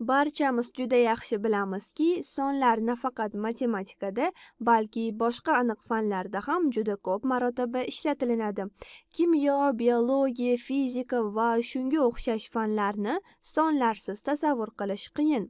Barchamiz juda yaxshi bilamizki, sonlar nafaqat matematikada, balki boshqa aniq fanlarda ham juda ko'p marotaba ishlatilinadi. Kimyo, biologiya, fizika va shunga o'xshash fanlarni sonlarsiz tasavvur qilish qiyin.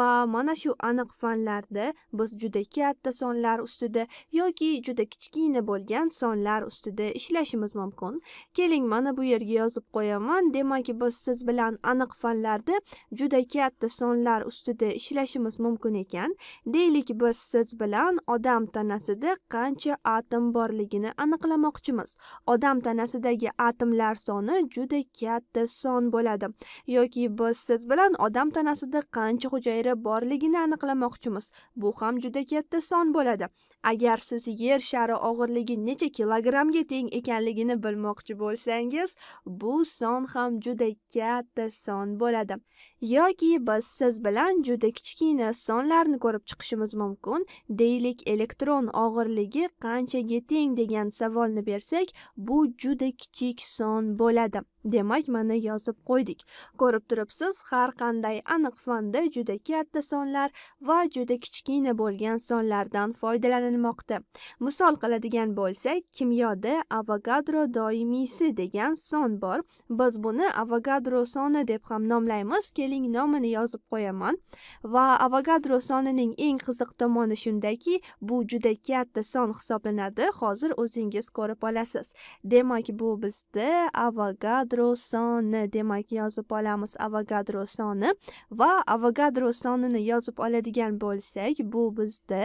Va mana shu aniq fanlarda biz juda katta sonlar ustida yoki juda kichkina bo'lgan sonlar ustida ishlashimiz mumkin. Keling, mana bu yerga yozib qo'yaman. Demak, biz siz bilan aniq fanlarda juda katta sonlar ustida ishlashimiz mumkin ekan deylik biz siz bilan odam tanasida qancha atom borligini aniqlamoqchimiz odam tanasidagi atomlar soni juda katta son bo'ladi yoki biz siz bilan odam tanasida qancha hujayra borligini aniqlamoqchimiz bu ham juda katta son bo'ladi agar siz yer shari og'irligi necha kilogrammga teng ekanligini bilmoqchi bo'lsangiz bu son ham juda katta son bo'ladi yoki biz siz bilan juda kichkina sonlarni ko'rib chiqishimiz mumkin deylik elektron og'irligi qanchaga teng degan savolni bersak bu juda kichik son bo'ladi demak mana yozib qo'ydik ko'rib turibsiz har qanday aniq fanda juda katta sonlar va juda kichkina bo'lgan sonlardan foydalanilmoqda misol qiladigan bo'lsak kimyoda avogadro doimiysi degan son bor biz buni avogadro soni deb ham nomlaymiz keling nomini yozib qo'yaman va avogadro sonining eng qiziq tomoni shundaki bu juda katta son hisoblanadi hozir o'zingiz ko'rib olasiz demak bu bizda avogadro soni demak yozib olamiz avogadro soni va avogadro sonini yozib oladigan bo'lsak bu bizda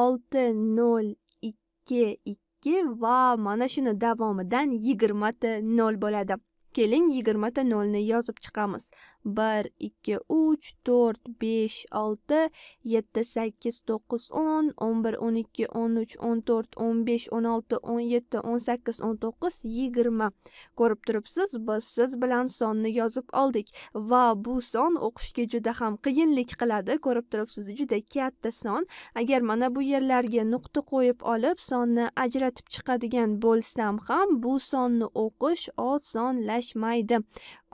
olti nol ikki ikki va mana shuni davomidan yigirmata nol bo'ladi keling yigirmata nolni yozib chiqamiz bir ikki uch to'rt besh olti yetti sakkiz to'qqiz o'n o'n bir o'n ikki o'n uch o'n to'rt o'n besh o'n olti o'n yetti o'n sakkiz o'n to'qqiz yigirma ko'rib turibsiz biz siz bilan sonni yozib oldik va bu son o'qishga juda ham qiyinlik qiladi ko'rib turibsiz juda katta son agar mana bu yerlarga nuqta qo'yib olib sonni ajratib chiqadigan bo'lsam ham bu sonni o'qish osonlashmaydi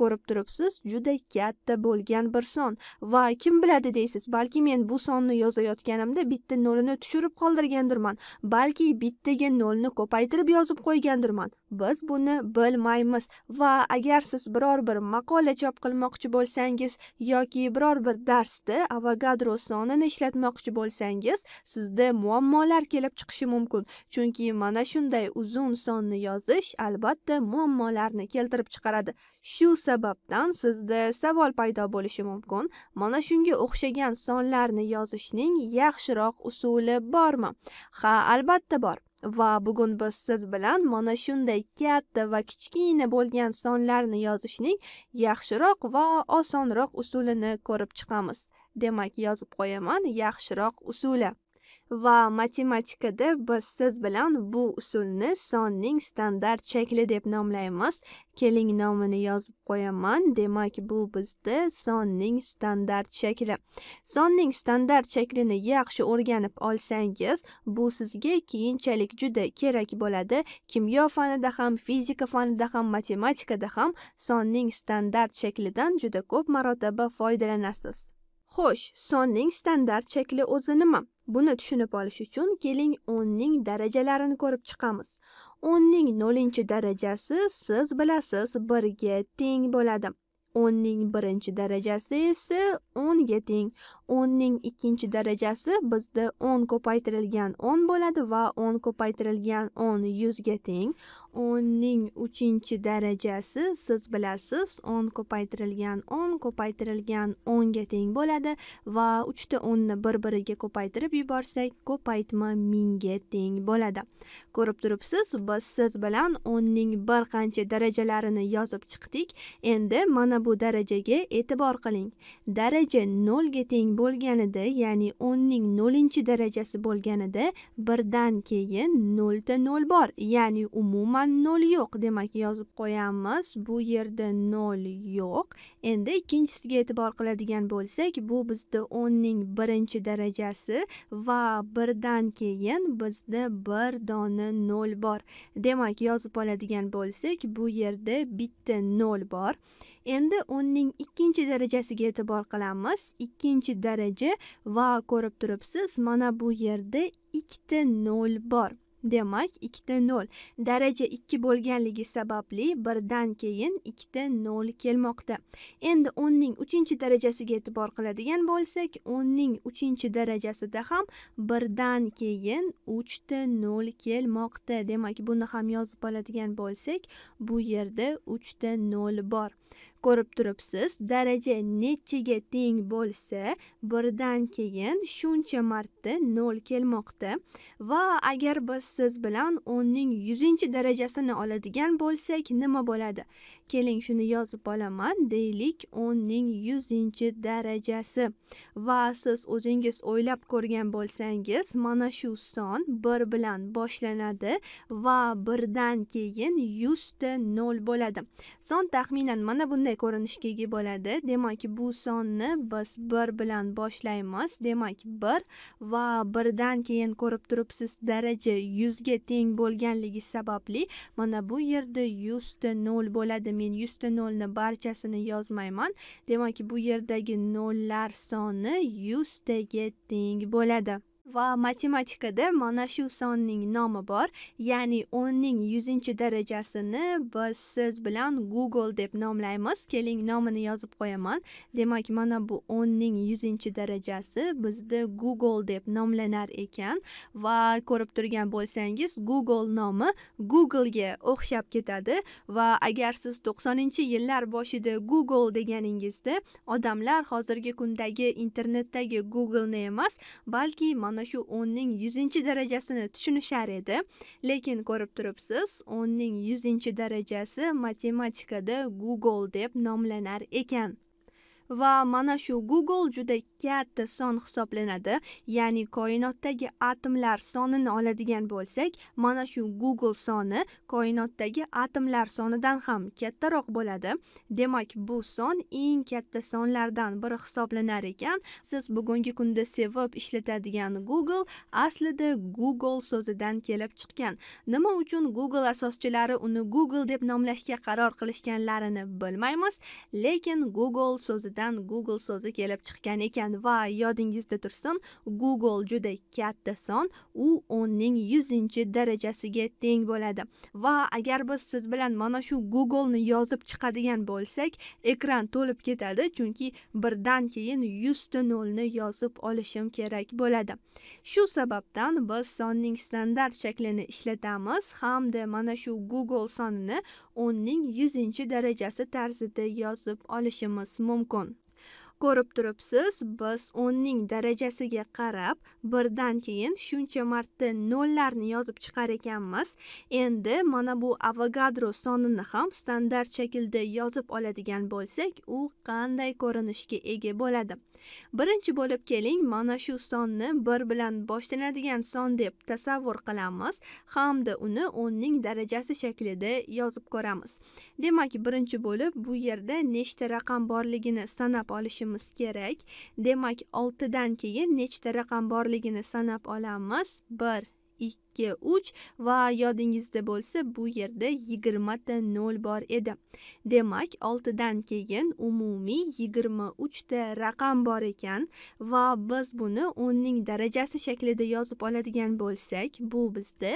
ko'rib turibsiz juda katta katta bo'lgan bir son va kim biladi deysiz balki men bu sonni yozayotganimda bitta nolini tushirib qoldirgandirman balki bittaga nolni ko'paytirib yozib qo'ygandirman Biz buni bilmaymiz va agar siz biror bir maqola chop qilmoqchi bo'lsangiz yoki biror bir darsda Avogadro sonini ishlatmoqchi bo'lsangiz, sizda muammolar kelib chiqishi mumkin. Chunki mana shunday uzun sonni yozish albatta muammolarni keltirib chiqaradi. Shu sababdan sizda savol paydo bo'lishi mumkin. Mana shunga o'xshagan sonlarni yozishning yaxshiroq usuli bormi? Ha, albatta bor. va bugun biz siz bilan mana shunday katta va kichkina bo'lgan sonlarni yozishning yaxshiroq va osonroq usulini ko'rib chiqamiz demak yozib qo'yaman yaxshiroq usuli va matematikada biz siz bilan bu usulni sonning standart shakli deb nomlaymiz. Keling nomini yozib qo'yaman. Demak, bu bizda sonning standart shakli. Sonning standart shaklini yaxshi o'rganib olsangiz, bu sizga keyinchalik juda kerak bo'ladi. Kimyo fanida ham, fizika fanida ham, matematikada ham sonning standart shaklidan juda ko'p marotaba foydalanasiz. Xo'sh, sonning standart shakli o'zi nima? Buni tushunib olish uchun keling 10 ning darajalarini ko'rib chiqamiz. 10 ning 0 darajasi siz bilasiz 1 ga teng bo'ladi. 10 ning 1 darajasi esa 10 ga teng. 10 ning 2 darajasi bizda 10 ko'paytirilgan 10 bo'ladi va 10 ko'paytirilgan 10 100 ga teng. o'nning uchinchi darajasi siz bilasiz o'n ko'paytirilgan o'n ko'paytirilgan o'nga teng bo'ladi va uchta o'nni bir biriga ko'paytirib yuborsak ko'paytma mingga teng bo'ladi ko'rib turibsiz biz siz bilan o'nning bir qancha darajalarini yozib chiqdik endi mana bu darajaga e'tibor qiling daraja nolga teng bo'lganida ya'ni o'nning nolinchi darajasi bo'lganida birdan keyin nolta nol bor ya'ni umuman umuman 0 yo'q demak yozib qo'yamiz bu yerda 0 yo'q endi ikkinchisiga e'tibor qiladigan bo'lsak bu bizda 10 ning birinchi darajasi va birdan keyin bizda bir dona 0 bor demak yozib oladigan bo'lsak bu yerda bitta 0 bor endi 10 ning ikkinchi darajasiga e'tibor qilamiz ikkinchi daraja va ko'rib turibsiz mana bu yerda ikkita 0 bor Demak, 2 0. Daraja 2 bo'lganligi sababli 1 dan keyin 2 ta 0 kelmoqda. Endi 10 ning 3-darajasiga e'tibor qiladigan bo'lsak, 10 ning 3-darajasida ham 1 dan keyin 3 ta 0 kelmoqda. Demak, buni ham yozib oladigan bo'lsak, bu yerda 3 ta 0 bor. ko'rib turibsiz daraja nechiga teng bo'lsa birdan keyin shuncha marta nol kelmoqda va agar biz siz bilan o'nning yuzinchi darajasini oladigan bo'lsak nima bo'ladi keling shuni yozib olaman deylik o'nning yuzinchi darajasi va siz o'zingiz o'ylab ko'rgan bo'lsangiz mana shu son bir bilan boshlanadi va birdan keyin yuzta nol bo'ladi son taxminan mana bunday qanday ko'rinishga ega bo'ladi demak bu sonni biz bir bilan boshlaymiz demak bir va birdan keyin ko'rib turibsiz daraja yuzga teng bo'lganligi sababli mana bu yerda yuzta nol bo'ladi men yuzta nolni barchasini yozmayman demak bu yerdagi nollar soni yuztaga teng bo'ladi va matematikada mana shu sonning nomi bor ya'ni o'nning yuzinchi darajasini biz siz bilan google deb nomlaymiz keling nomini yozib qo'yaman demak mana bu o'nning yuzinchi darajasi bizda google deb nomlanar ekan va ko'rib turgan bo'lsangiz google nomi googlega o'xshab ketadi va agar siz to'qsoninchi yillar boshida google deganingizda odamlar hozirgi kundagi internetdagi googleni emas balki mana mana shu o'nning yuzinchi darajasini tushunishar edi lekin ko'rib turibsiz o'nning yuzinchi darajasi matematikada google deb nomlanar ekan va mana shu Google juda katta son hisoblanadi. Ya'ni koinotdagi atomlar sonini oladigan bo'lsak, mana shu Google soni koinotdagi atomlar sonidan ham kattaroq bo'ladi. Demak, bu son eng katta sonlardan biri hisoblanar ekan. Siz bugungi kunda sevib ishlatadigan Google aslida Google so'zidan kelib chiqqan. Nima uchun Google asoschilari uni Google deb nomlashga qaror qilishganlarini bilmaymiz, lekin Google so'zidan ortidan google so'zi kelib chiqqan ekan va yodingizda tursin google juda katta son u o'nning yuzinchi darajasiga teng bo'ladi va agar biz siz bilan mana shu googleni yozib chiqadigan bo'lsak ekran to'lib ketadi chunki birdan keyin yuzta nolni yozib olishim kerak bo'ladi shu sababdan biz sonning standart shaklini ishlatamiz hamda mana shu google sonini o'nning yuzinchi darajasi tarzida yozib olishimiz mumkin Ko'rib turibsiz, biz 10 ning darajasiga qarab birdan keyin shuncha marta nollarni yozib chiqar ekanmiz. Endi mana bu Avogadro sonini ham standart shaklda yozib oladigan bo'lsak, u qanday ko'rinishga ega bo'ladi? birinchi bo'lib keling mana shu sonni bir bilan boshlanadigan son deb tasavvur qilamiz hamda uni o'nning darajasi shaklida yozib ko'ramiz demak birinchi bo'lib bu yerda nechta raqam borligini sanab olishimiz kerak demak oltidan keyin nechta raqam borligini sanab olamiz bir ikki uch va yodingizda bo'lsa bu yerda yigirmata nol bor edi demak oltidan keyin umumiy yigirma uchta raqam bor ekan va biz buni o'nning darajasi shaklida yozib oladigan bo'lsak bu bizda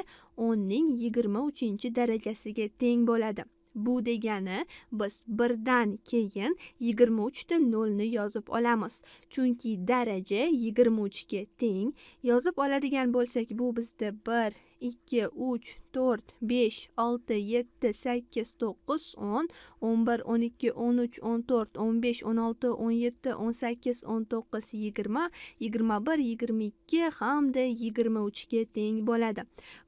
o'nning yigirma uchinchi darajasiga teng bo'ladi bu degani biz birdan keyin 23 ta 0 ni yozib olamiz chunki daraja 23 ga teng yozib oladigan bo'lsak bu bizda 1 2 3 4 5 6 7 8 9 10 11 12 13 14 15 16 17 18 19 20 21 22 hamda 23 ga teng bo'ladi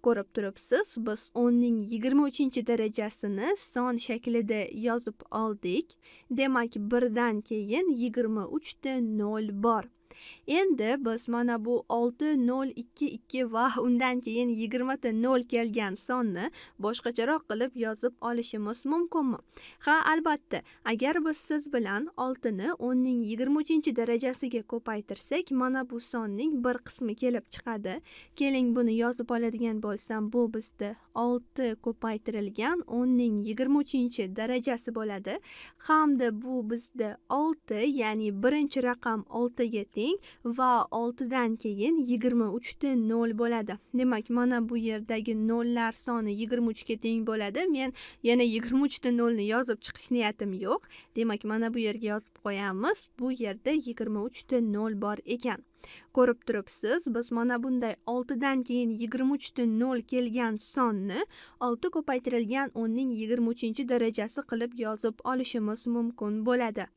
ko'rib turibsiz biz 10 ning 23 darajasini son shaklida yozib oldik demak birdan keyin yigirma uchta nol bor endi biz mana bu olti nol ikki ikki va undan keyin yigirmata nol kelgan sonni boshqacharoq qilib yozib olishimiz mumkinmi ha albatta agar biz siz bilan oltini o'nning yigirma uchinchi darajasiga ko'paytirsak mana bu sonning bir qismi kelib chiqadi keling buni yozib oladigan bo'lsam bu bizda olti ko'paytirilgan o'nning yigirma uchinchi darajasi bo'ladi hamda bu bizda olti ya'ni birinchi raqam oltiga teng teng va oltidan keyin yigirma uchta nol bo'ladi demak mana bu yerdagi nollar soni yigirma uchga teng bo'ladi men yana yigirma uchta nolni yozib chiqish niyatim yo'q demak mana bu yerga yozib qo'yamiz bu yerda yigirma uchta nol bor ekan ko'rib turibsiz biz mana bunday oltidan keyin yigirma uchta nol kelgan sonni olti ko'paytirilgan o'nning yigirma uchinchi darajasi qilib yozib olishimiz mumkin bo'ladi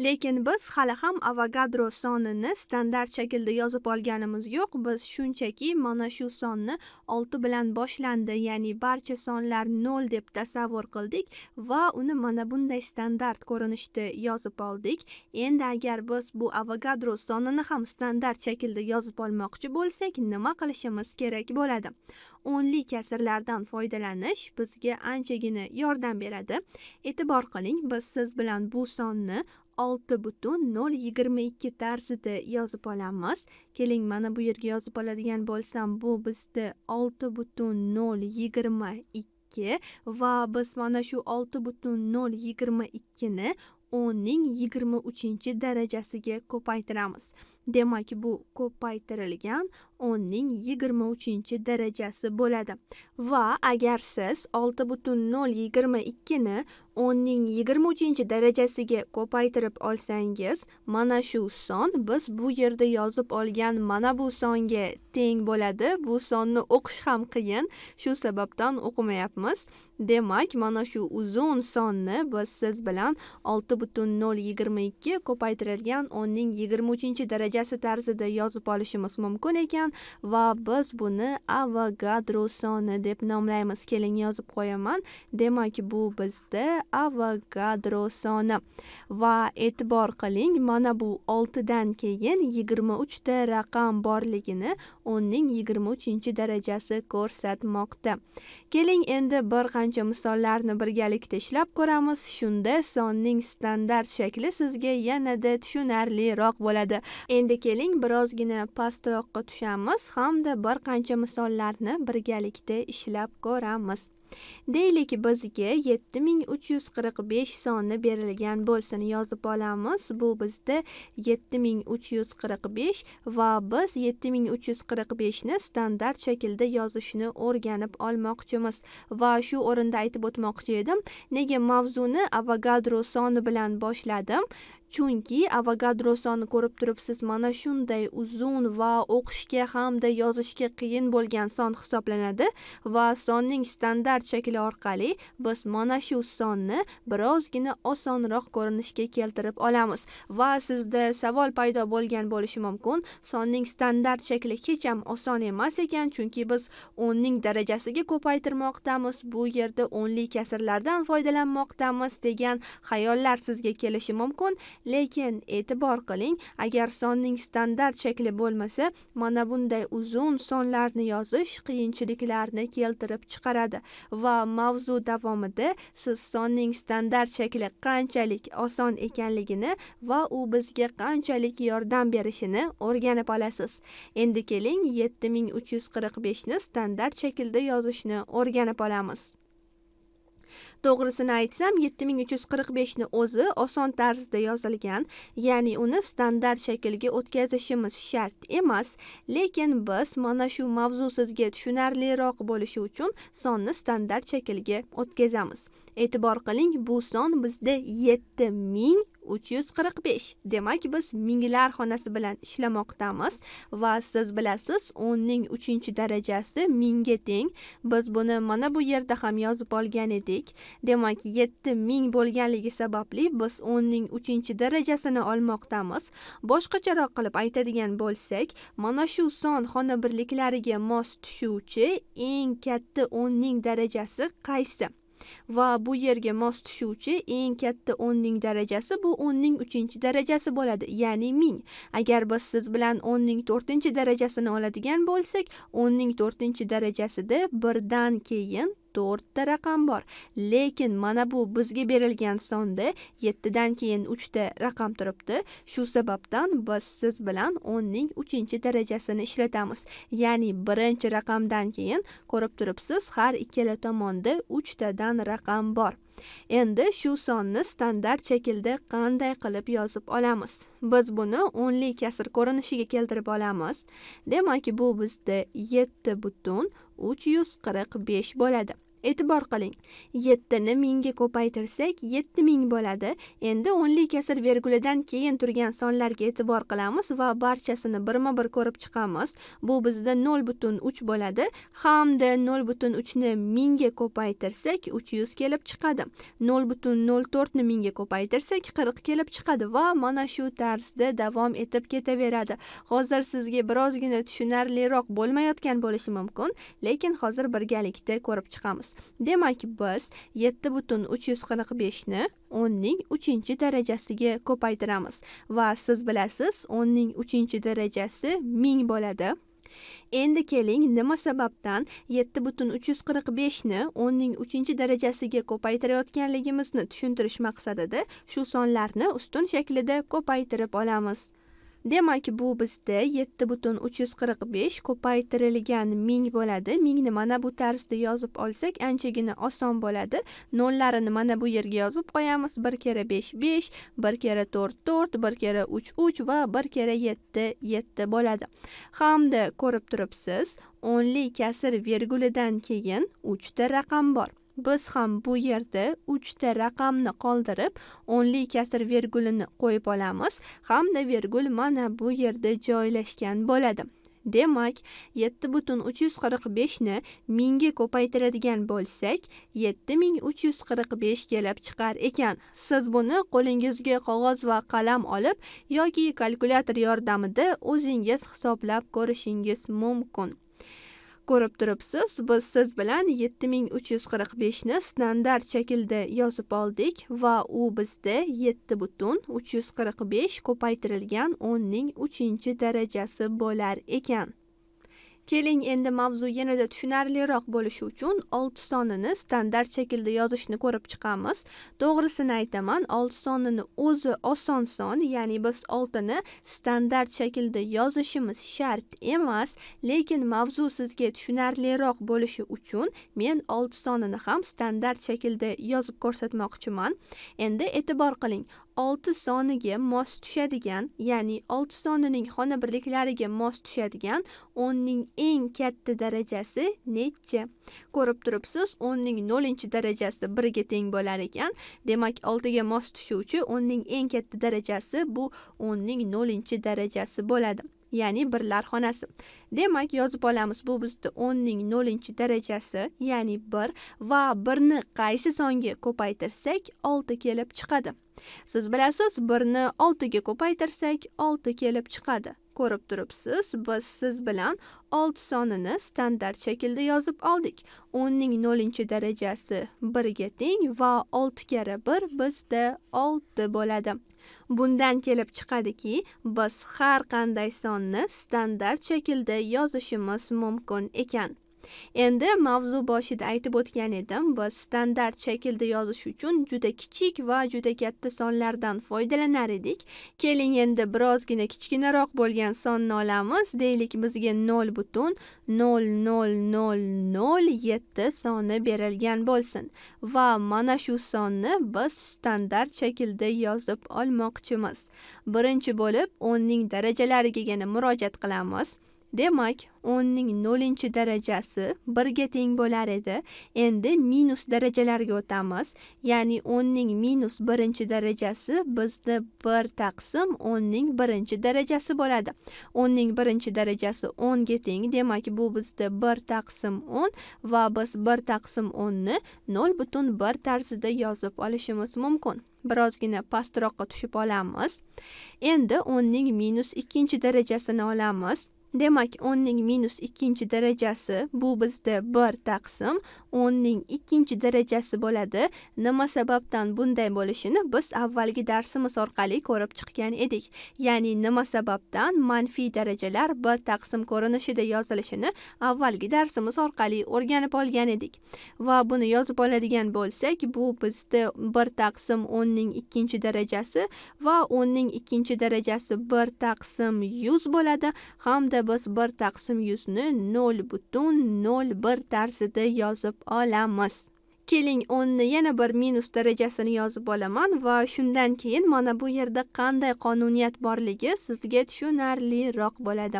lekin biz hali ham avogadro sonini standart shaklda yozib olganimiz yo'q biz shunchaki mana shu sonni 6 bilan boshlandi ya'ni barcha sonlar 0 deb tasavvur qildik va uni mana bunday standart ko'rinishda yozib oldik endi agar biz bu avogadro sonini ham standart shaklda yozib olmoqchi bo'lsak nima qilishimiz kerak bo'ladi o'nli kasrlardan foydalanish bizga anchagina yordam beradi e'tibor qiling biz siz bilan bu sonni olti butun nol yigirma ikki tarzida yozib olamiz keling mana bu yerga yozib oladigan bo'lsam bu bizda olti butun nol yigirma ikki va biz mana shu olti butun nol yigirma ikkini o'nning yigirma uchinchi darajasiga ko'paytiramiz demak bu ko'paytirilgan o'nning yigirma uchinchi darajasi bo'ladi va agar siz olti butun nol yigirma ikkini o'nning yigirma uchinchi darajasiga ko'paytirib olsangiz mana shu son biz bu yerda yozib olgan mana bu songa teng bo'ladi bu sonni o'qish ham qiyin shu sababdan o'qimayapmiz demak mana shu uzun sonni biz siz bilan olti butun nol yigirma ikki ko'paytirilgan o'nning yigirma uchinchi darajasi tarzida yozib olishimiz mumkin ekan va biz buni avogadro soni deb nomlaymiz. Keling yozib qo'yaman. Demak, bu bizda avogadro soni. Va e'tibor qiling, mana bu 6 dan keyin 23 ta raqam borligini 10 ning 23 darajasi ko'rsatmoqda. Keling endi bir qancha misollarni birgalikda ishlab ko'ramiz. Shunda sonning standart shakli sizga yanada tushunarliroq bo'ladi. Endi keling birozgina pastroqqa tushamiz. ko'ramiz hamda bir qancha misollarni birgalikda ishlab ko'ramiz deylik bizga 7345 soni berilgan bo'lsin yozib olamiz bu bizda 7345 va biz 7345 ni standart shaklda yozishni o'rganib olmoqchimiz va shu o'rinda aytib o'tmoqchi edim nega mavzuni avogadro soni bilan boshladim chunki avogadro sonini ko'rib turibsiz mana shunday uzun va o'qishga hamda yozishga qiyin bo'lgan son hisoblanadi va sonning standart shakli orqali biz mana shu sonni birozgina osonroq ko'rinishga keltirib olamiz va sizda savol paydo bo'lgan bo'lishi mumkin sonning standart shakli hech ham oson emas ekan chunki biz o'nning darajasiga ko'paytirmoqdamiz bu yerda o'nlik kasrlardan foydalanmoqdamiz degan xayollar sizga kelishi mumkin lekin e'tibor qiling agar sonning standart shakli bo'lmasa mana bunday uzun sonlarni yozish qiyinchiliklarni keltirib chiqaradi va mavzu davomida siz sonning standart shakli qanchalik oson ekanligini va u bizga qanchalik yordam berishini o'rganib olasiz endi keling 7345 ni standart shaklda yozishni o'rganib olamiz to'g'risini aytsam 7345 ni o'zi oson tarzda yozilgan ya'ni uni standart shaklga o'tkazishimiz shart emas lekin biz mana shu mavzu sizga tushunarliroq bo'lishi uchun sonni standart shaklga o'tkazamiz e'tibor qiling bu son bizda 7000 uch yuz qirq besh demak biz minglar xonasi bilan ishlamoqdamiz va siz bilasiz o'nning uchinchi darajasi mingga teng biz buni mana bu yerda ham yozib olgan edik demak yetti ming bo'lganligi sababli biz o'nning uchinchi darajasini olmoqdamiz boshqacharoq qilib aytadigan bo'lsak mana shu son xona birliklariga mos tushuvchi eng katta o'nning darajasi qaysi va bu yerga mos tushuvchi eng katta o'nning darajasi bu o'nning uchinchi darajasi bo'ladi ya'ni ming agar biz siz bilan o'nning to'rtinchi darajasini oladigan bo'lsak o'nning to'rtinchi darajasida birdan keyin to'rtta raqam bor lekin mana bu bizga berilgan sonda yettidan keyin uchta raqam turibdi shu sababdan biz siz bilan o'nning uchinchi darajasini ishlatamiz ya'ni birinchi raqamdan keyin ko'rib turibsiz har ikkala tomonda uchtadan raqam bor Endi shu sonni standart shaklda qanday qilib yozib olamiz? Biz buni o'nli kasr ko'rinishiga keltirib olamiz. Demak, bu bizda yetti butun besh bo'ladi. e'tibor qiling. 7 ni 1000 ga ko'paytirsak 7000 bo'ladi. Endi o'nlik kasr virguladan keyin turgan sonlarga e'tibor qilamiz va barchasini birma-bir ko'rib chiqamiz. Bu bizda 0.3 bo'ladi. Hamda 0.3 ni 1000 ga ko'paytirsak 300 kelib chiqadi. 0.04 ni 1000 ga ko'paytirsak 40 kelib chiqadi va mana shu tarzda davom etib ketaveradi. Hozir sizga birozgina tushunarliroq bo'lmayotgan bo'lishi mumkin, lekin hozir birgalikda ko'rib chiqamiz. demak biz 7.345 butun 10 ning 3 darajasiga ko'paytiramiz va siz bilasiz 10 ning 3 darajasi 1000 bo'ladi Endi keling, nima sababdan 7.345ni 10ning 3-darajasiga ko'paytirayotganligimizni tushuntirish maqsadida shu sonlarni ustun shaklida ko'paytirib olamiz. Demak, bu bizda 7.345 ko'paytirilgan 1000 bo'ladi. 1000 ni mana bu tarzda yozib olsak, anchagina oson bo'ladi. Nollarini mana bu yerga yozib qo'yamiz. 1 kere 5 5, 1 kere 4 4, 1 kere 3 3 va 1 kere 7 7 bo'ladi. Hamda ko'rib turibsiz, 10 li kasr virgulidan keyin 3 ta raqam bor. biz ham bu yerda 3 ta raqamni qoldirib o'nli kasr vergulini qo'yib olamiz hamda vergul mana bu yerda joylashgan bo'ladi demak 7.345 butun 1000 ga mingga ko'paytiradigan bo'lsak 7345 kelib chiqar ekan siz buni qo'lingizga qog'oz va qalam olib yoki kalkulyator yordamida o'zingiz hisoblab ko'rishingiz mumkin Ko'rib turibsiz, biz siz bilan 7345 ni standart shaklda yozib oldik va u bizda 7 butun 345 ko'paytirilgan 10 ning 3 darajasi bo'lar ekan. Keling endi mavzu yanada tushunarliroq bo'lishi uchun 6 sonini standart shaklda yozishni ko'rib chiqamiz. To'g'risini aytaman, 6 sonini o'zi oson son, ya'ni biz 6 ni standart shaklda yozishimiz shart emas, lekin mavzu sizga tushunarliroq bo'lishi uchun men 6 sonini ham standart shaklda yozib ko'rsatmoqchiman. Endi e'tibor qiling, olti soniga mos tushadigan ya'ni olti sonining xona birliklariga mos tushadigan o'nning eng katta darajasi necha ko'rib turibsiz o'nning 0 darajasi ga teng bo'lar ekan demak oltiga mos tushuvchi o'nning eng katta darajasi bu o'nning 0 darajasi bo'ladi ya'ni birlar xonasi demak yozib olamiz bu bizda o'nning 0 darajasi ya'ni bir va birni qaysi songa ko'paytirsak olti kelib chiqadi Siz bilasiz, 1 ni 6 ga ko'paytirsak, 6 kelib chiqadi. Ko'rib turibsiz, biz siz bilan 6 sonini standart shaklda yozib oldik. 10 ning 0 darajasi 1 ga teng va 6 kara 1 bizda 6 bo'ladi. Bundan kelib chiqadiki, biz har qanday sonni standart shaklda yozishimiz mumkin ekan. endi mavzu boshida aytib o'tgan edim biz standart shaklda yozish uchun juda kichik va juda katta sonlardan foydalanar edik keling endi birozgina kichkinaroq bo'lgan sonni olamiz deylik bizga nol butun nol nol nol nol yetti soni berilgan bo'lsin va mana shu sonni biz standart shaklda yozib olmoqchimiz birinchi bo'lib o'nning darajalariga yana murojaat qilamiz Demak, 10 ning 0 darajasi 1 ga teng bo'lar edi. Endi minus darajalarga o'tamiz. Ya'ni 10 ning minus 1 darajasi bizda 1 taqsim 10 ning 1 darajasi bo'ladi. 10 ning 1 darajasi 10 ga teng, demak bu bizda 1 taqsim 10 va biz 1 taqsim 10 ni 0.1 tarzida yozib olishimiz mumkin. Birozgina pastroqqa tushib olamiz. Endi 10 ning minus 2 darajasini olamiz. Demak, 10 ning minus 2 darajasi bu bizda 1 taqsim 10 ning 2 darajasi bo'ladi. Nima sababdan bunday bo'lishini biz avvalgi darsimiz orqali ko'rib chiqgan edik. Ya'ni nima sababdan manfiy darajalar 1 taqsim ko'rinishida yozilishini avvalgi darsimiz orqali o'rganib olgan edik. Va buni yozib oladigan bo'lsak, bu bizda 1 taqsim 10 ning 2 darajasi va 10 ning 2 darajasi 1 taqsim 100 bo'ladi. Hamda biz bir taqsim yuzni 0 butun nol bir tarzida yozib olamiz keling o'nni yana bir minus darajasini yozib olaman va shundan keyin mana bu yerda qanday qonuniyat borligi sizga tushunarliroq bo'ladi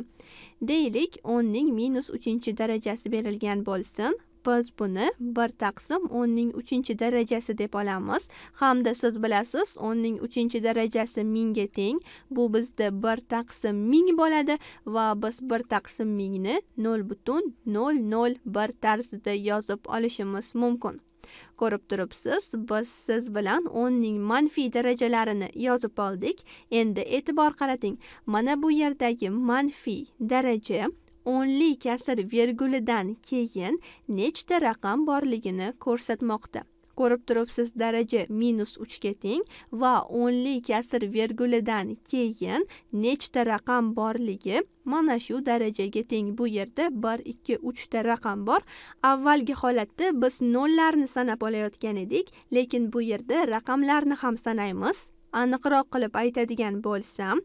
deylik o'nning minus 3 darajasi berilgan bo'lsin biz buni bir taqsim o'nning uchinchi darajasi deb olamiz hamda siz bilasiz o'nning uchinchi darajasi mingga teng bu bizda bir taqsim ming bo'ladi va biz bir taqsim mingni nol butun nol nol bir tarzida yozib olishimiz mumkin ko'rib turibsiz biz siz bilan o'nning manfiy darajalarini yozib oldik endi e'tibor qarating mana bu yerdagi manfiy daraja o'nli kasr vergulidan keyin nechta raqam borligini ko'rsatmoqda ko'rib turibsiz daraja minus uchga teng va o'nli kasr vergulidan keyin nechta raqam borligi mana shu darajaga teng bu yerda bir ikki uchta raqam bor avvalgi holatda biz nollarni sanab olayotgan edik lekin bu yerda raqamlarni ham sanaymiz aniqroq qilib aytadigan bo'lsam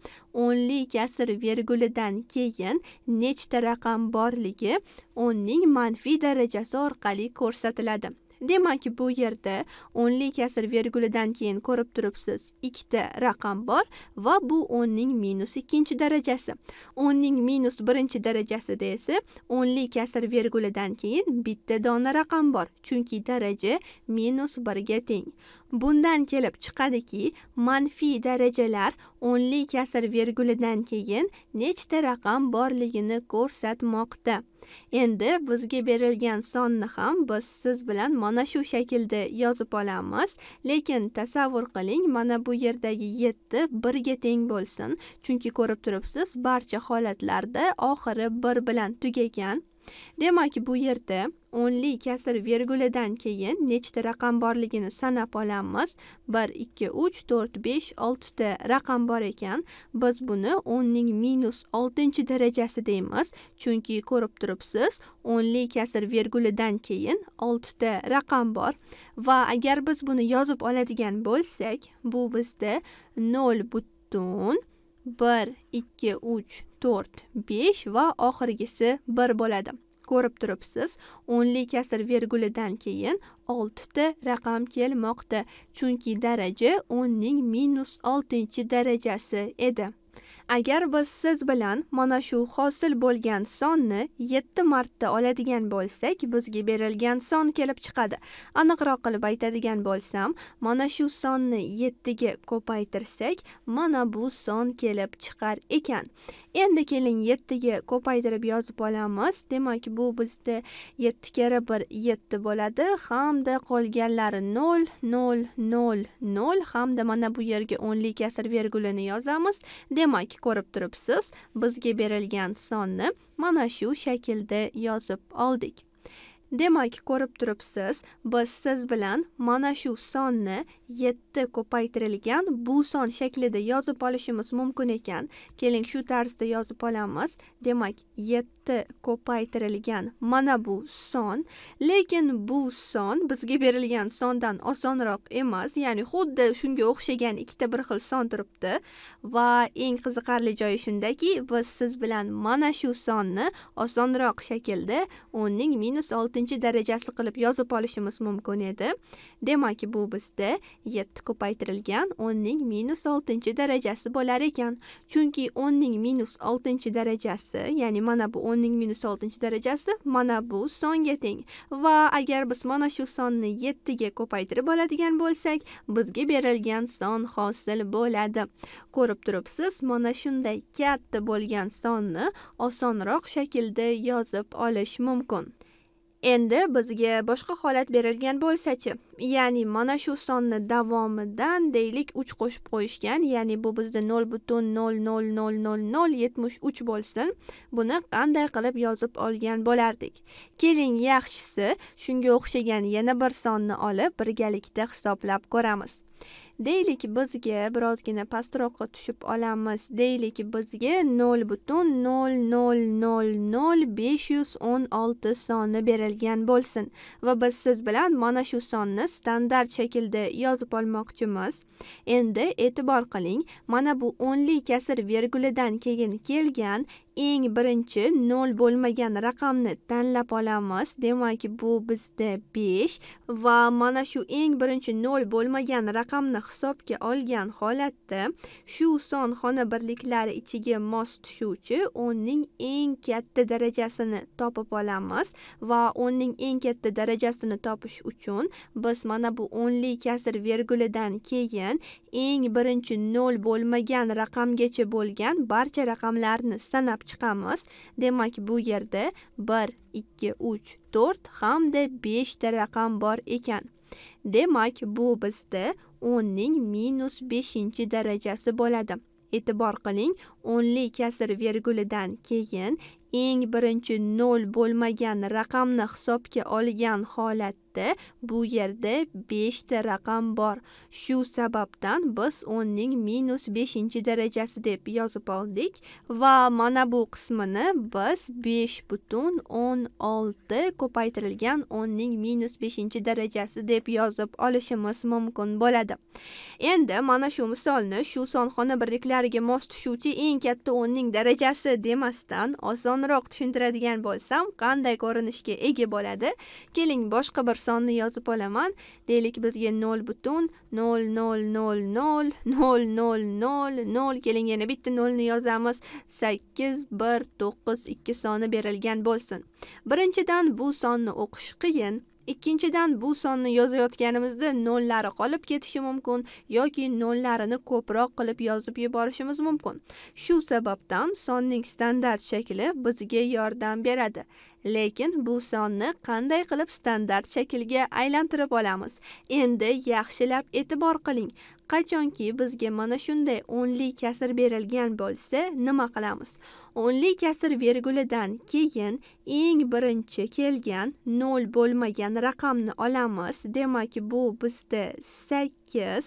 o'nli kasr vergulidan keyin nechta raqam borligi o'nning manfiy darajasi orqali ko'rsatiladi demak bu yerda o'nli kasr vergulidan keyin ko'rib turibsiz ikkita raqam bor va bu o'nning minus ikkinchi darajasi o'nning minus birinchi darajasida esa o'nli kasr vergulidan keyin bitta dona raqam bor chunki daraja minus birga teng bundan kelib chiqadiki manfiy darajalar o'nli kasr vergulidan keyin nechta raqam borligini ko'rsatmoqda endi bizga berilgan sonni ham biz siz bilan mana shu shaklda yozib olamiz lekin tasavvur qiling mana bu yerdagi 7 birga teng bo'lsin chunki ko'rib turibsiz barcha holatlarda oxiri 1 bilan tugagan demak bu yerda o'nlik kasr vergulidan keyin nechta raqam borligini sanab olamiz bir ikki uch to'rt besh oltita raqam bor ekan biz buni o'nning minus oltinchi darajasi deymiz chunki ko'rib turibsiz o'nlik kasr vergulidan keyin oltita raqam bor va agar biz buni yozib oladigan bo'lsak bu bizda nol butun bir ikki uch to'rt besh va oxirgisi bir bo'ladi ko'rib turibsiz o'nli kasr vergulidan keyin oltita raqam kelmoqda chunki daraja o'nning minus oltinchi darajasi edi agar biz siz bilan mana shu hosil bo'lgan sonni 7 marta oladigan bo'lsak bizga berilgan son kelib chiqadi aniqroq qilib aytadigan bo'lsam mana shu sonni 7 ga ko'paytirsak mana bu son kelib chiqar ekan endi keling 7 ga ko'paytirib yozib olamiz demak bu bizda 7 kira 1 7 bo'ladi hamda qolganlari 0 0 0 0 hamda mana bu yerga o'nlik asr vergulini yozamiz demak ko'rib turibsiz bizga berilgan sonni mana shu shaklda yozib oldik demak ko'rib turibsiz biz siz bilan mana shu sonni 7 ko'paytirilgan bu son shaklida yozib olishimiz mumkin ekan keling shu tarzda yozib olamiz demak 7 ko'paytirilgan mana bu son lekin bu son bizga berilgan sondan osonroq emas ya'ni xuddi shunga o'xshagan ikkita bir xil son turibdi va eng qiziqarli joyi shundaki biz siz bilan mana shu sonni osonroq shaklda 10 ning 6 yettinchi darajasi qilib yozib olishimiz mumkin edi demak bu bizda yetti ko'paytirilgan o'nning minus oltinchi darajasi bo'lar ekan chunki o'nning minus oltinchi darajasi ya'ni mana bu o'nning minus oltinchi darajasi mana bu songa teng va agar biz mana shu sonni yettiga ko'paytirib oladigan bo'lsak bizga berilgan son hosil bo'ladi ko'rib turibsiz mana shunday katta bo'lgan sonni osonroq shaklda yozib olish mumkin Endi bizga boshqa holat berilgan bo'lsa-chi, ya'ni mana shu sonni davomidan deylik 3 qo'shib qo'yishgan, ya'ni bu bizda uch bo'lsin. Buni qanday qilib yozib olgan bo'lardik? Keling, yaxshisi shunga o'xshagan yana bir sonni olib, birgalikda hisoblab ko'ramiz. deylik bizga birozgina pastroqqa tushib olamiz deylik bizga nol butun nol nol nol nol besh yuz o'n olti soni berilgan bo'lsin va biz siz bilan mana shu sonni standart shaklda yozib olmoqchimiz endi e'tibor qiling mana bu o'nli kasr vergulidan keyin kelgan eng birinchi nol bo'lmagan raqamni tanlab olamiz demak bu bizda 5 va mana shu eng birinchi nol bo'lmagan raqamni hisobga olgan holatda shu son xona birliklari ichiga mos tushuvchi 10 ning eng katta darajasini topib olamiz va 10 ning eng katta darajasini topish uchun biz mana bu o'nli kasr vergulidan keyin eng birinchi nol bo'lmagan raqamgacha bo'lgan barcha raqamlarni sanab chiqamiz demak bu yerda bir ikki uch to'rt hamda beshta raqam bor ekan demak bu bizda o'nning minus beshinchi darajasi bo'ladi e'tibor qiling o'nli kasr vergulidan keyin eng birinchi 0 bo'lmagan raqamni hisobga olgan holatda bu yerda 5 ta raqam bor. Shu sababdan biz 10 ning minus 5 darajasi deb yozib oldik va mana bu qismini biz 5 butun 16 ko'paytirilgan 10 ning minus 5 darajasi deb yozib olishimiz mumkin bo'ladi. Endi mana shu misolni shu sonxona birliklariga mos tushuvchi eng katta 10 ning darajasi demasdan oson osonroq tushuntiradigan bo'lsam qanday ko'rinishga ega bo'ladi keling boshqa bir sonni yozib olaman deylik bizga nol butun nol nol nol nol nol nol nol nol keling yana bitta nolni yozamiz sakkiz bir to'qqiz ikki soni berilgan bo'lsin birinchidan bu sonni o'qish qiyin ikkinchidan bu sonni yozayotganimizda nollari qolib ketishi mumkin yoki nollarini ko'proq qilib yozib yuborishimiz mumkin shu sababdan sonning standart shakli bizga yordam beradi lekin bu sonni qanday qilib standart shaklga aylantirib olamiz endi yaxshilab e'tibor qiling qachonki bizga mana shunday o'nli kasr berilgan bo'lsa nima qilamiz o'nlik kasr vergulidan keyin eng birinchi kelgan nol bo'lmagan raqamni olamiz demak bu bizda 8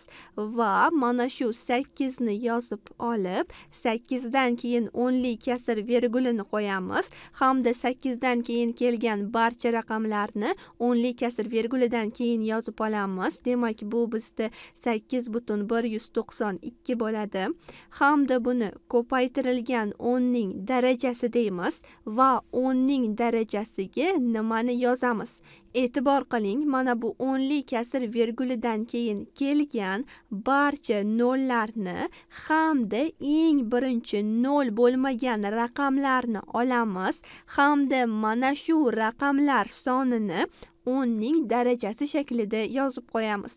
va mana shu 8 ni yozib olib 8 dan keyin o'nlik kasr vergulini qo'yamiz hamda 8 dan keyin kelgan barcha raqamlarni o'nlik kasr vergulidan keyin yozib olamiz demak bu bizda 8.192 bo'ladi hamda buni ko'paytirilgan 10 ning darajasi darajasida emas va 10 ning darajasiga nimani yozamiz e'tibor qiling mana bu o'nli kasr vergulidan keyin kelgan barcha nollarni hamda eng birinchi nol bo'lmagan raqamlarni olamiz hamda mana shu raqamlar sonini o'nning darajasi shaklida yozib qo'yamiz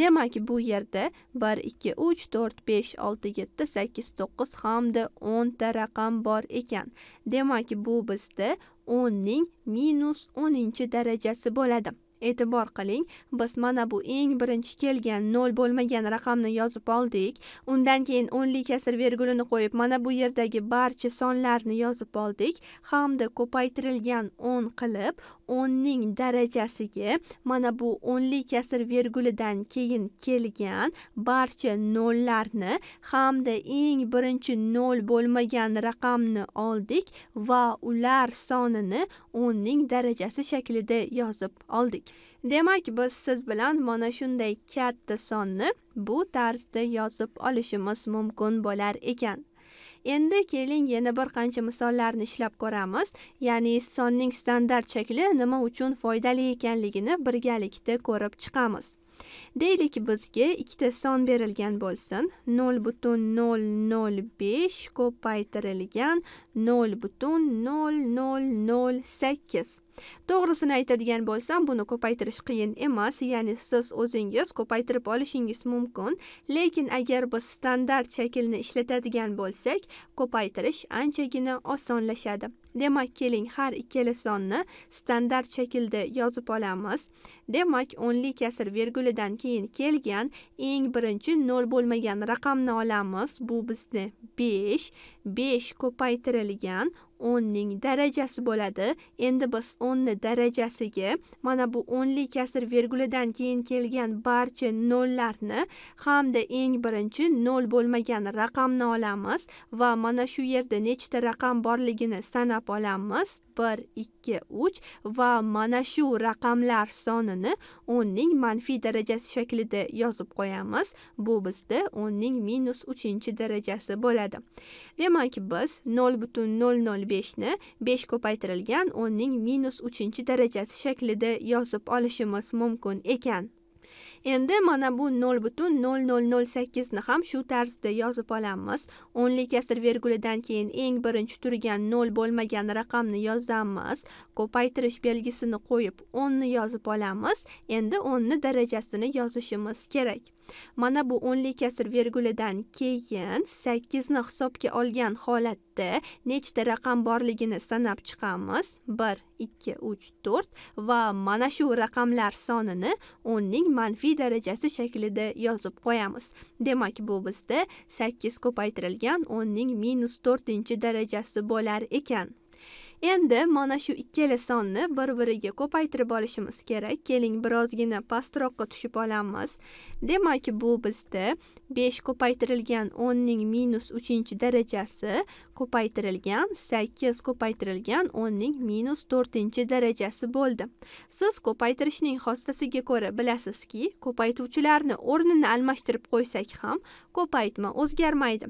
demak bu yerda bir ikki uch to'rt besh olti yetti sakkiz to'qqiz hamda o'nta raqam bor ekan demak bu bizda o'nning minus o'ninchi darajasi bo'ladi e'tibor qiling biz mana bu eng birinchi kelgan nol bo'lmagan raqamni yozib oldik undan keyin o'nlik kasr vergulini qo'yib mana bu yerdagi barcha sonlarni yozib oldik hamda ko'paytirilgan o'n qilib o'nning darajasiga mana bu o'nli kasr vergulidan keyin kelgan barcha nollarni hamda eng birinchi nol bo'lmagan raqamni oldik va ular sonini o'nning darajasi shaklida yozib oldik demak biz siz bilan mana shunday katta sonni bu tarzda yozib olishimiz mumkin bo'lar ekan endi keling yana bir qancha misollarni ishlab ko'ramiz ya'ni sonning standart shakli nima uchun foydali ekanligini birgalikda ko'rib chiqamiz deylik bizga ikkita son berilgan bo'lsin nol butun nol nol besh ko'paytirilgan nol butun nol nol nol sakkiz to'g'risini aytadigan bo'lsam buni ko'paytirish qiyin emas ya'ni siz o'zingiz ko'paytirib olishingiz mumkin lekin agar biz standart shaklni ishlatadigan bo'lsak ko'paytirish anchagina osonlashadi demak keling har ikkala sonni standart shaklda yozib olamiz demak o'nlik kasr vergulidan keyin kelgan eng birinchi nol bo'lmagan raqamni olamiz bu bizni 5, 5 ko'paytirilgan 10 ning darajasi bo'ladi endi biz 10 ning darajasiga mana bu o'nlik kasr vergulidan keyin kelgan barcha nollarni hamda eng birinchi nol bo'lmagan raqamni olamiz va mana shu yerda nechta raqam borligini sanab olamiz 1, 2, 3 va mana shu raqamlar sonini 10 ning manfiy darajasi shaklida yozib qo'yamiz. Bu bizda 10 ning minus 3 darajasi bo'ladi. Demak, biz 0.005 ni 5 ko'paytirilgan 10 ning minus 3 darajasi shaklida yozib olishimiz mumkin ekan. endi mana bu nol butun nol nol nol sakkizni ham shu tarzda yozib olamiz o'nlik kasr vergulidan keyin eng birinchi turgan nol bo'lmagan raqamni yozamiz ko'paytirish belgisini qo'yib o'nni yozib olamiz endi o'nni darajasini yozishimiz kerak mana bu o'nlik kasr vergulidan keyin sakkizni hisobga olgan holatda nechta raqam borligini sanab chiqamiz bir ikki uch to'rt va mana shu raqamlar sonini o'nning manfiy darajasi shaklida yozib qo'yamiz demak bu bizda sakkiz ko'paytirilgan o'nning minus to'rtinchi darajasi bo'lar ekan Endi mana shu ikkala sonni bir-biriga ko'paytirib olishimiz kerak. Keling, birozgina pastroqqa tushib olamiz. demak bu bizda 5 ko'paytirilgan 10 ning minus 3 darajasi ko'paytirilgan 8 ko'paytirilgan 10 ning minus 4 darajasi bo'ldi siz ko'paytirishning xossasiga ko'ra bilasizki ko'paytuvchilarni o'rnini almashtirib qo'ysak ham ko'paytma o'zgarmaydi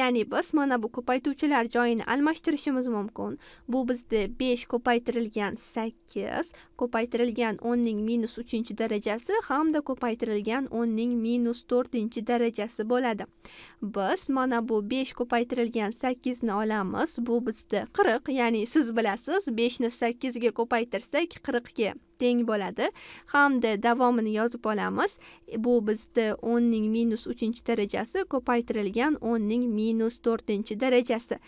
ya'ni biz mana bu ko'paytuvchilar joyini almashtirishimiz mumkin bu bizda 5 ko'paytirilgan 8 ko'paytirilgan 10 ning minus 3 darajasi hamda ko'paytirilgan 10 10 minus 4 darajasi bo'ladi. Biz mana bu 5 ko'paytirilgan 8 ni olamiz. Bu bizda 40, ya'ni siz bilasiz, 5 ni 8 ga ko'paytirsak 40 ga teng bo'ladi hamda davomini yozib olamiz bu bizda o'nning minus uchinchi darajasi ko'paytirilgan o'nning minus to'rtinchi darajasi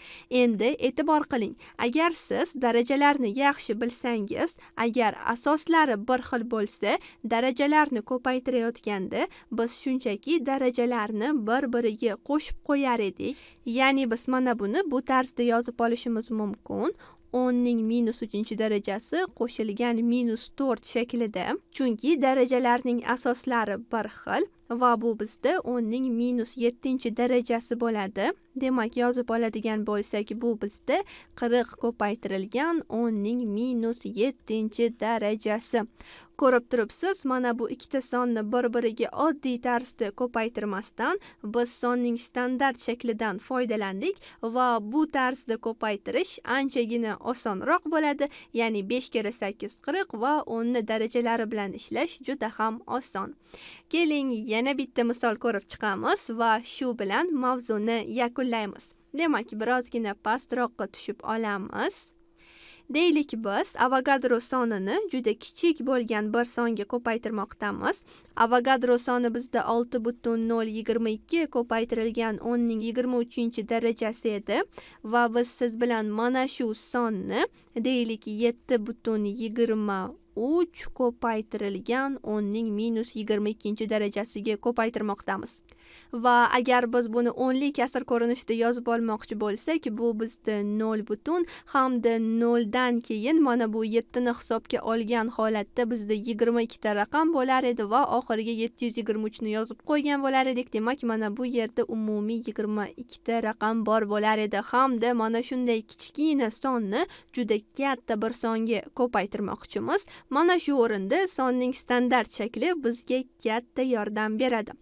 endi e'tibor qiling agar siz darajalarni yaxshi bilsangiz agar asoslari bir xil bo'lsa darajalarni ko'paytirayotganda biz shunchaki darajalarni bir biriga qo'shib qo'yar edik ya'ni biz mana buni bu tarzda yozib olishimiz mumkin o'nning minus uchinchi darajasi qo'shilgan minus to'rt shaklida chunki darajalarning asoslari bir xil va bu bizda o'nning minus yettinchi darajasi bo'ladi demak yozib oladigan bo'lsak bu bizda qirq ko'paytirilgan o'nning minus yettinchi darajasi ko'rib turibsiz mana bu ikkita sonni bir biriga oddiy tarzda ko'paytirmasdan biz sonning standart shaklidan foydalandik va bu tarzda ko'paytirish anchagina osonroq bo'ladi ya'ni 5 kara sakkiz qirq va 10 darajalari bilan ishlash juda ham oson keling yana bitta misol ko'rib chiqamiz va shu bilan mavzuni yakunlaymiz demak birozgina pastroqqa tushib olamiz Deylik biz Avogadro sonini juda kichik bo'lgan bir songa ko'paytirmoqdamiz. Avogadro soni bizda 6.022 ko'paytirilgan 10 ning 23 darajasi edi va biz siz bilan mana shu sonni deylik 7.20 uch ko'paytirilgan o'nning minus yigirma ikkinchi darajasiga ko'paytirmoqdamiz va agar biz buni o'nlik kasr ko'rinishida yozib olmoqchi bo'lsak bu bizda nol butun hamda noldan keyin mana bu yettini hisobga olgan holatda bizda yigirma ikkita raqam bo'lar edi va oxiriga yetti yuz yigirma uchni yozib qo'ygan bo'lar edik demak mana bu yerda umumiy yigirma ikkita raqam bor bo'lar edi hamda mana shunday kichkina sonni juda katta bir songa ko'paytirmoqchimiz mana shu o'rinda sonning standart shakli bizga katta yordam beradi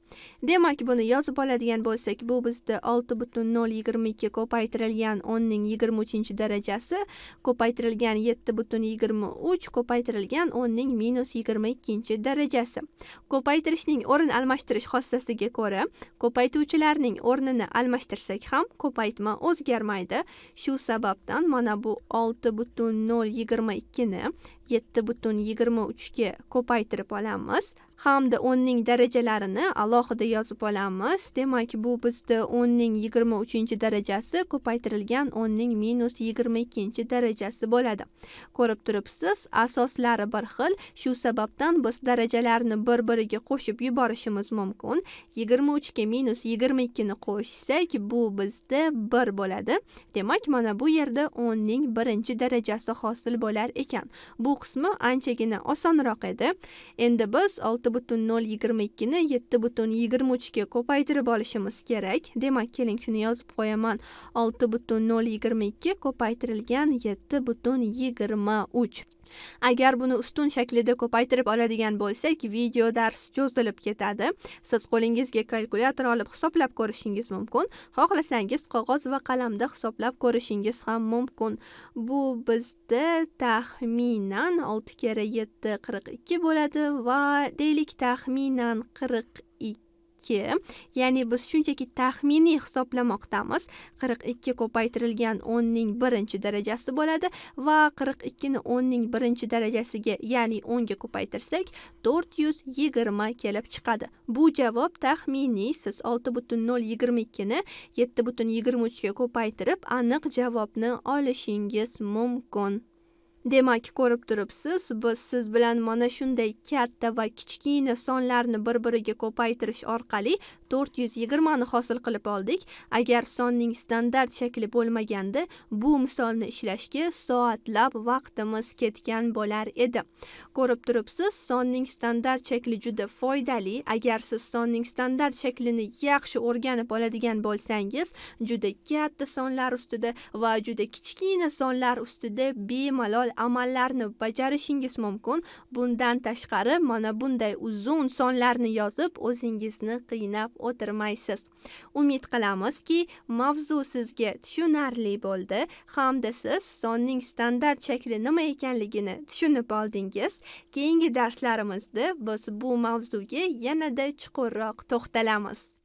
demak buni yozib oladigan bo'lsak bu bizda olti butun nol yigirma ikki ko'paytirilgan o'nning yigirma uchinchi darajasi ko'paytirilgan yetti butun yigirma uch ko'paytirilgan o'nning minus yigirma ikkinchi darajasi ko'paytirishning o'rin almashtirish xossasiga ko'ra ko'paytuvchilarning o'rnini almashtirsak ham ko'paytma o'zgarmaydi shu sababdan mana bu olti butun nol yigirma ikkini yetti butun yigirma uchga ko'paytirib olamiz hamda o'nning darajalarini alohida yozib olamiz demak bu bizda o'nning yigirma uchinchi darajasi ko'paytirilgan o'nning minus yigirma ikkinchi darajasi bo'ladi ko'rib turibsiz asoslari bir xil shu sababdan biz darajalarni bir biriga qo'shib yuborishimiz mumkin yigirma uchga minus yigirma ikkini qo'shsak bu bizda bir bo'ladi demak mana bu yerda o'nning birinchi darajasi hosil bo'lar ekan bu qismi anchagina osonroq edi endi biz olti olti butun nol yigirma ikkini yetti butun yigirma uchga ko'paytirib olishimiz kerak demak keling shuni yozib qo'yaman olti butun nol yigirma ikki ko'paytirilgan yetti butun yigirma uch agar buni ustun shaklida ko'paytirib oladigan bo'lsak video dars cho'zilib ketadi siz qo'lingizga kalkulyator olib hisoblab ko'rishingiz mumkin xohlasangiz qog'oz va qalamda hisoblab ko'rishingiz ham mumkin bu bizda taxminan olti karra yetti qirq ikki bo'ladi va deylik taxminan qirq ikki ya'ni biz shunchaki taxminiy hisoblamoqdamiz qirq ikki ko'paytirilgan o'nning birinchi darajasi bo'ladi va qirq ikkini o'nning birinchi darajasiga ya'ni o'nga ko'paytirsak to'rt yuz yigirma kelib chiqadi bu javob taxminiy siz olti butun nol yigirma ikkini yetti butun yigirma uchga ko'paytirib aniq javobni olishingiz mumkin demak ko'rib turibsiz biz siz bilan mana shunday katta va kichkina sonlarni bir biriga ko'paytirish orqali to'rt yuz yigirmani hosil qilib oldik agar sonning standart shakli bo'lmaganda bu misolni ishlashga soatlab vaqtimiz ketgan bo'lar edi ko'rib turibsiz sonning standart shakli juda foydali agar siz sonning standart shaklini yaxshi o'rganib oladigan bo'lsangiz juda katta sonlar ustida va juda kichkina sonlar ustida bemalol xil amallarni bajarishingiz mumkin bundan tashqari mana bunday uzun sonlarni yozib o'zingizni qiynab o'tirmaysiz umid qilamizki mavzu sizga tushunarli bo'ldi hamda siz sonning standart shakli nima ekanligini tushunib oldingiz keyingi darslarimizda biz bu mavzuga yanada chuqurroq to'xtalamiz